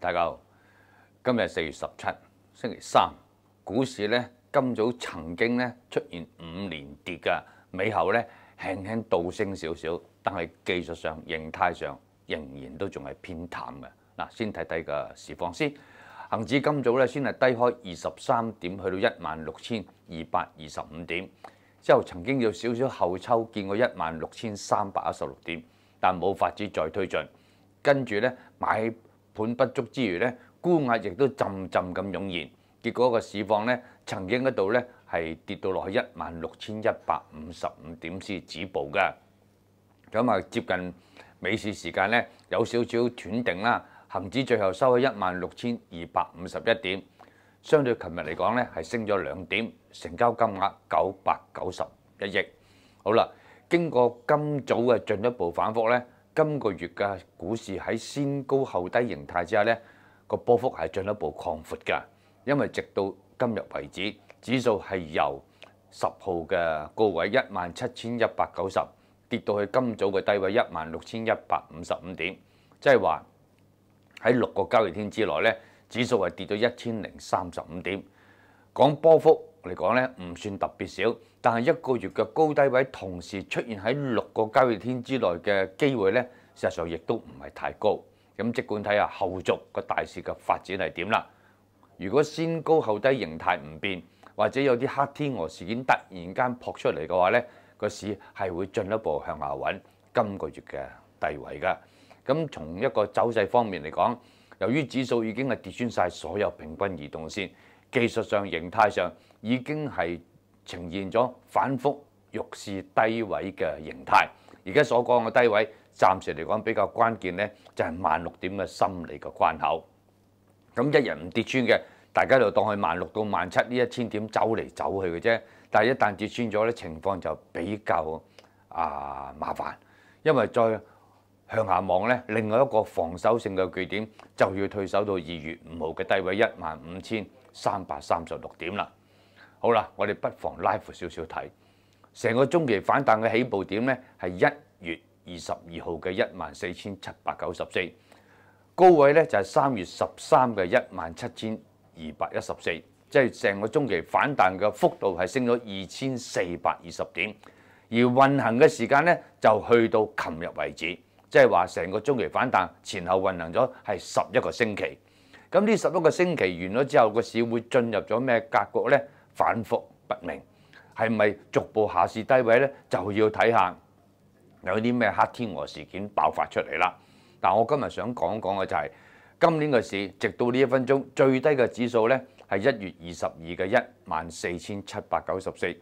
大家好，今日四月十七，星期三，股市咧今早曾經咧出現五連跌嘅，尾後咧輕輕倒升少少，但係技術上形態上仍然都仲係偏淡嘅。嗱，先睇睇個時況先，恒指今早咧先係低開二十三點，去到一萬六千二百二十五點，之後曾經有少少後抽，見過一萬六千三百一十六點，但冇法子再推進，跟住咧買。盤不足之餘咧，沽壓亦都陣陣咁湧現，結果個市況咧曾經一度咧係跌到落去一萬六千一百五十五點先止步嘅。咁啊，接近尾市時間咧有少少斷定啦，恆指最後收喺一萬六千二百五十一點，相對琴日嚟講咧係升咗兩點，成交金額九百九十一億。好啦，經過今早嘅進一步反覆咧。今個月嘅股市喺先高後低形態之下咧，個波幅係進一步擴闊㗎。因為直到今日為止，指數係由十號嘅高位一萬七千一百九十跌到去今早嘅低位一萬六千一百五十五點，即係話喺六個交易天之內咧，指數係跌到一千零三十五點。講波幅嚟講咧，唔算特別少。但係一個月嘅高低位同時出現喺六個交易天之內嘅機會咧，事實上亦都唔係太高。咁即管睇下後續個大市嘅發展係點啦。如果先高後低形態唔變，或者有啲黑天鵝事件突然間撲出嚟嘅話咧，個市係會進一步向下揾今個月嘅低位㗎。咁從一個走勢方面嚟講，由於指數已經係跌穿曬所有平均移動線，技術上形態上已經係。呈現咗反覆弱市低位嘅形態。而家所講嘅低位，暫時嚟講比較關鍵咧，就係萬六點嘅心理嘅關口。咁一日唔跌穿嘅，大家就當佢萬六到萬七呢一千點走嚟走去嘅啫。但係一旦跌穿咗咧，情況就比較啊麻煩，因為再向下望咧，另外一個防守性嘅據點就要退守到二月五號嘅低位一萬五千三百三十六點啦。好啦，我哋不妨拉幅少少睇，成個中期反彈嘅起步點咧係一月二十二號嘅一萬四千七百九十四高位咧就係三月十三嘅一萬七千二百一十四，即係成個中期反彈嘅幅度係升咗二千四百二十點，而運行嘅時間咧就去到琴日為止，即係話成個中期反彈前後運行咗係十一個星期。咁呢十一個星期完咗之後，個市會進入咗咩格局咧？反覆不明，係咪逐步下市低位咧？就要睇下有啲咩黑天鵝事件爆發出嚟啦。但我今日想講講嘅就係今年嘅市，直到呢一分鐘最低嘅指數咧係一月二十二嘅一萬四千七百九十四，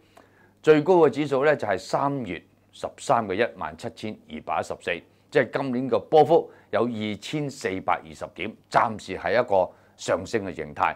最高嘅指數咧就係三月十三嘅一萬七千二百一十四，即係今年嘅波幅有二千四百二十點，暫時係一個上升嘅形態。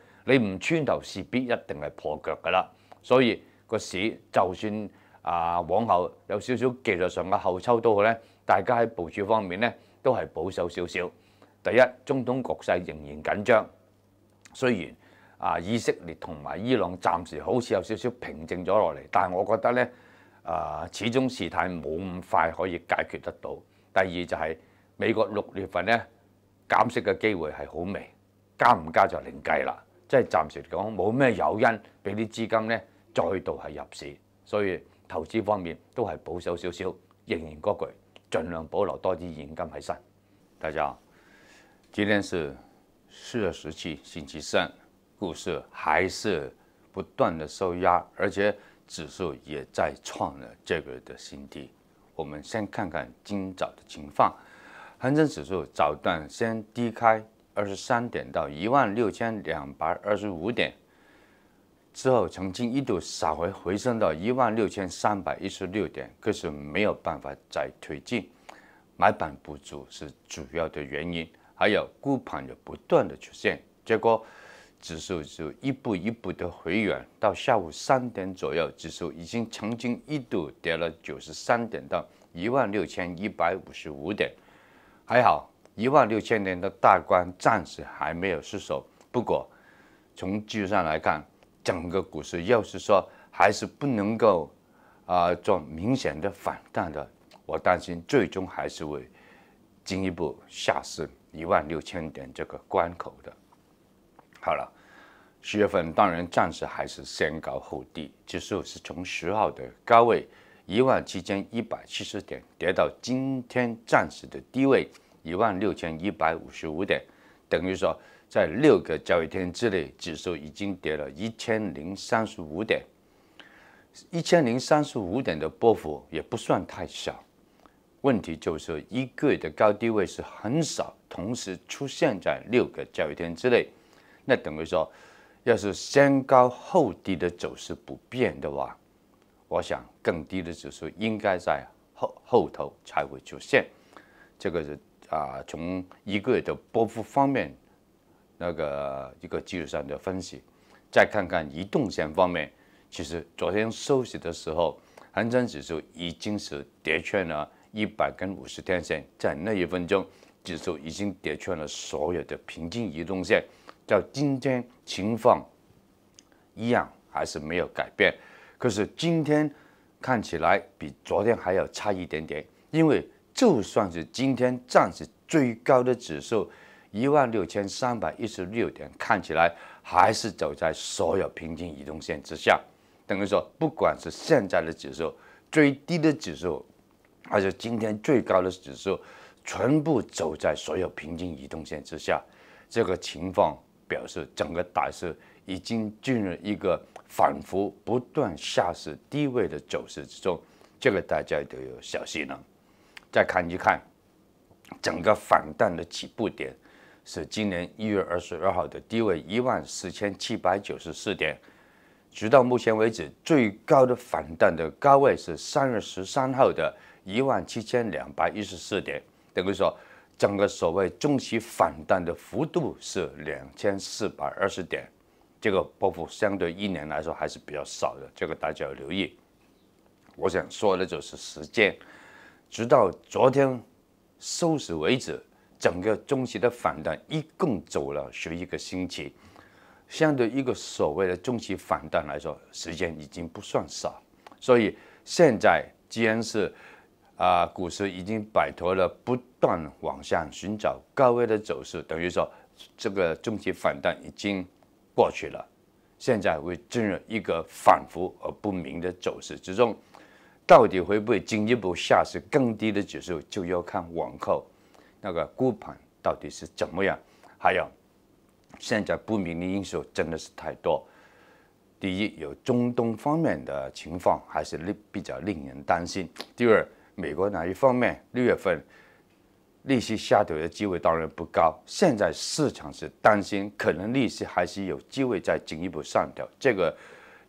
你唔穿頭，事必一定係破腳噶啦。所以個市就算啊，往後有少少技術上嘅後抽都好咧，大家喺部署方面咧都係保守少少。第一，中東局勢仍然緊張，雖然啊，以色列同埋伊朗暫時好似有少少平靜咗落嚟，但係我覺得咧啊，始終事態冇咁快可以解決得到。第二就係美國六月份咧減息嘅機會係好微，加唔加就另計啦。即係暫時嚟講冇咩誘因俾啲資金咧再度係入市，所以投資方面都係保守少少，仍然嗰句盡量保留多啲現金喺身。大家好，今天是四月十七星期三，股市還是不斷的收壓，而且指數也再創了這個的新低。我們先看看今早的情況，恒生指數早段先低開。二十三点到一万六千两百二十五点之后，曾经一度稍回回升到一万六千三百一十六点，可是没有办法再推进，买盘不足是主要的原因，还有沽盘的不断的出现，结果指数就一步一步的回软，到下午三点左右，指数已经曾经一度跌了九十三点到一万六千一百五十五点，还好。一万六千年的大关暂时还没有失守。不过，从技术上来看，整个股市要是说还是不能够啊做明显的反弹的，我担心最终还是会进一步下试一万六千点这个关口的。好了，十月份当然暂时还是先高后低，指数是从十号的高位一万七千一百七十点跌到今天暂时的低位。一万六千一百五十五点，等于说在六个交易天之内，指数已经跌了一千零三十五点。一千零三十五点的波幅也不算太小。问题就是一个月的高低位是很少同时出现在六个交易天之内。那等于说，要是先高后低的走势不变的话，我想更低的指数应该在后后头才会出现。这个是。啊，从一个月的波幅方面，那个一个技术上的分析，再看看移动线方面，其实昨天收息的时候，恒生指数已经是跌穿了一百根五十天线，在那一分钟，指数已经跌穿了所有的平均移动线，到今天情况，一样还是没有改变，可是今天看起来比昨天还要差一点点，因为。就算是今天暂时最高的指数一万六千三百一十六点，看起来还是走在所有平均移动线之下。等于说，不管是现在的指数、最低的指数，还是今天最高的指数，全部走在所有平均移动线之下。这个情况表示整个大市已经进入一个反复不断下市低位的走势之中。这个大家都有小心了。再看一看，整个反弹的起步点是今年一月二十二号的低位一万四千七百九十四点，直到目前为止最高的反弹的高位是三月十三号的一万七千两百一十四点，等于说整个所谓中期反弹的幅度是两千四百二十点，这个波幅相对一年来说还是比较少的，这个大家要留意。我想说的就是时间。直到昨天收市为止，整个中期的反弹一共走了十一个星期，相对一个所谓的中期反弹来说，时间已经不算少。所以现在既然是啊，股市已经摆脱了不断往上寻找高位的走势，等于说这个中期反弹已经过去了，现在会进入一个反复而不明的走势之中。到底会不会进一步下市更低的指数，就要看往后那个估盘到底是怎么样。还有，现在不明的因素真的是太多。第一，有中东方面的情况还是令比较令人担心。第二，美国哪一方面六月份利息下调的机会当然不高。现在市场是担心可能利息还是有机会再进一步上调，这个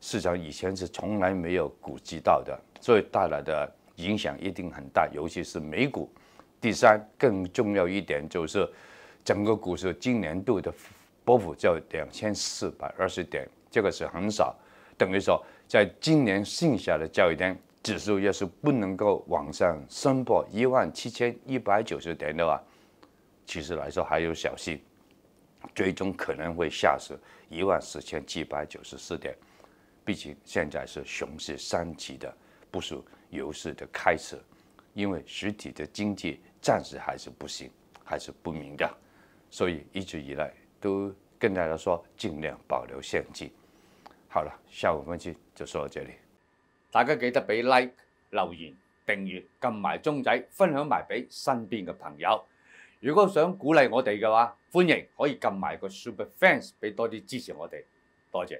市场以前是从来没有估计到的。所以带来的影响一定很大，尤其是美股。第三，更重要一点就是，整个股市今年度的波幅只有两千四百二十点，这个是很少。等于说，在今年剩下的交易天，指数要是不能够往上升破一万七千一百九十点的话，其实来说还有小戏，最终可能会下至一万四千七百九十四点。毕竟现在是熊市三级的。部署游市的开始，因为实体的经济暂时还是不行，还是不明朗，所以一直以来都跟大家说尽量保留现金。好了，下午分析就到这里。大家记得俾 like、留言、订阅、揿埋钟仔、分享埋俾身边嘅朋友。如果想鼓励我哋嘅话，欢迎可以揿埋个 super fans 俾多啲支持我哋，多谢。